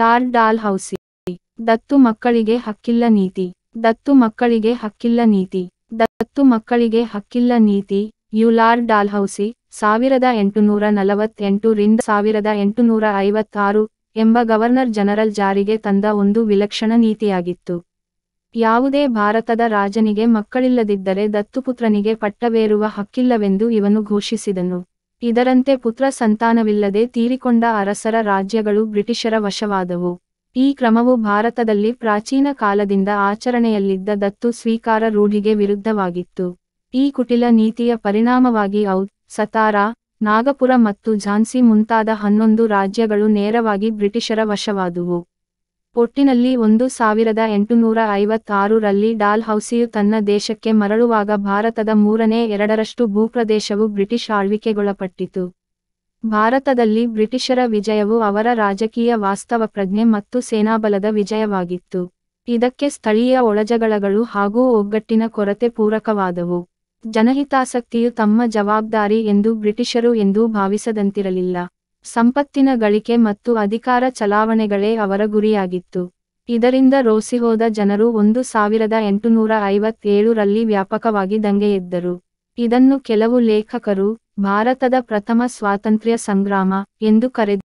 lord doll ಹೌಸಿ ದತ್ತು ಮಕ್ಕಳಿಗೆ ಹಕ್ಕಿಲ್ಲ ನೀತಿ ದತ್ತು ಮಕ್ಕಳಿಗೆ ಹಕ್ಕಿಲ್ಲ ನೀತಿ ದತ್ತು ಮಕ್ಕಳಿಗೆ ಹಕ್ಕಿಲ್ಲ ನೀತಿ ಯು ಲಾರ್ಡ್ ಡಾಲ್ ಹೌಸಿ ಸಾವಿರದ ಎಂಟುನೂರ ನಲವತ್ತೆಂಟು ರಿಂದ ಸಾವಿರದ ಎಂಟುನೂರ ಐವತ್ತಾರು ಎಂಬ ಗವರ್ನರ್ ಜನರಲ್ ಜಾರಿಗೆ ತಂದ ಒಂದು ವಿಲಕ್ಷಣ ನೀತಿಯಾಗಿತ್ತು ಯಾವುದೇ ಭಾರತದ ರಾಜನಿಗೆ ಮಕ್ಕಳಿಲ್ಲದಿದ್ದರೆ ದತ್ತುಪುತ್ರನಿಗೆ ಪಟ್ಟವೇರುವ ಹಕ್ಕಿಲ್ಲವೆಂದು ಇವನು ಘೋಷಿಸಿದನು ಇದರಂತೆ ಪುತ್ರ ಸಂತಾನವಿಲ್ಲದೆ ತೀರಿಕೊಂಡ ಅರಸರ ರಾಜ್ಯಗಳು ಬ್ರಿಟಿಷರ ವಶವಾದವು ಈ ಕ್ರಮವು ಭಾರತದಲ್ಲಿ ಪ್ರಾಚೀನ ಕಾಲದಿಂದ ಆಚರಣೆಯಲ್ಲಿದ್ದ ದತ್ತು ಸ್ವೀಕಾರ ರೂಢಿಗೆ ವಿರುದ್ಧವಾಗಿತ್ತು ಈ ಕುಟಿಲ ನೀತಿಯ ಪರಿಣಾಮವಾಗಿ ಔದ್ ಸತಾರಾ ನಾಗಪುರ ಮತ್ತು ಝಾನ್ಸಿ ಮುಂತಾದ ಹನ್ನೊಂದು ರಾಜ್ಯಗಳು ನೇರವಾಗಿ ಬ್ರಿಟಿಷರ ವಶವಾದುವು ಒಟ್ಟಿನಲ್ಲಿ ಒಂದು ಸಾವಿರದ ಎಂಟುನೂರ ಐವತ್ತಾರರಲ್ಲಿ ಡಾಲ್ ಹೌಸಿಯು ತನ್ನ ದೇಶಕ್ಕೆ ಮರಳುವಾಗ ಭಾರತದ ಮೂರನೇ ಎರಡರಷ್ಟು ಭೂಪ್ರದೇಶವು ಬ್ರಿಟಿಷ್ ಆಳ್ವಿಕೆಗೊಳಪಟ್ಟಿತು ಭಾರತದಲ್ಲಿ ಬ್ರಿಟಿಷರ ವಿಜಯವು ಅವರ ರಾಜಕೀಯ ವಾಸ್ತವ ಪ್ರಜ್ಞೆ ಮತ್ತು ಸೇನಾಬಲದ ವಿಜಯವಾಗಿತ್ತು ಇದಕ್ಕೆ ಸ್ಥಳೀಯ ಒಳಜಗಳಗಳು ಹಾಗೂ ಒಗ್ಗಟ್ಟಿನ ಕೊರತೆ ಪೂರಕವಾದವು ಜನಹಿತಾಸಕ್ತಿಯು ತಮ್ಮ ಜವಾಬ್ದಾರಿ ಎಂದು ಬ್ರಿಟಿಷರು ಎಂದೂ ಭಾವಿಸದಂತಿರಲಿಲ್ಲ ಸಂಪತ್ತಿನ ಗಳಿಕೆ ಮತ್ತು ಅಧಿಕಾರ ಚಲಾವಣೆಗಳೇ ಅವರ ಗುರಿಯಾಗಿತ್ತು ಇದರಿಂದ ರೋಸಿಹೋದ ಜನರು ಒಂದು ಸಾವಿರದ ಎಂಟುನೂರ ಐವತ್ತೇಳರಲ್ಲಿ ವ್ಯಾಪಕವಾಗಿ ದಂಗೆ ಎದ್ದರು ಇದನ್ನು ಕೆಲವು ಲೇಖಕರು ಭಾರತದ ಪ್ರಥಮ ಸ್ವಾತಂತ್ರ್ಯ ಸಂಗ್ರಾಮ ಎಂದು ಕರೆ